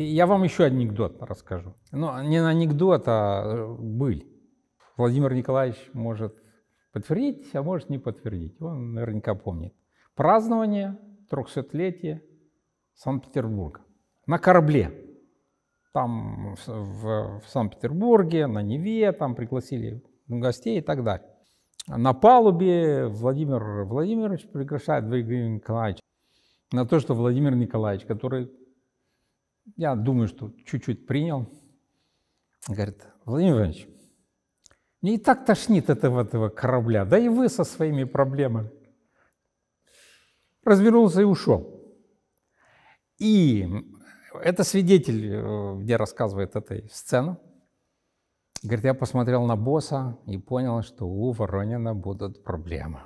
Я вам еще анекдот расскажу. Ну, не анекдот, а э, быль. Владимир Николаевич может подтвердить, а может не подтвердить. Он наверняка помнит. Празднование 300-летия Санкт-Петербурга на корабле. Там в, в Санкт-Петербурге, на Неве, там пригласили гостей и так далее. На палубе Владимир Владимирович приглашает Владимир Николаевич на то, что Владимир Николаевич, который я думаю, что чуть-чуть принял. Говорит, Владимир Иванович, мне и так тошнит от этого корабля, да и вы со своими проблемами. Развернулся и ушел. И это свидетель, э, где рассказывает этой сцену. Говорит, я посмотрел на босса и понял, что у Воронина будут проблемы.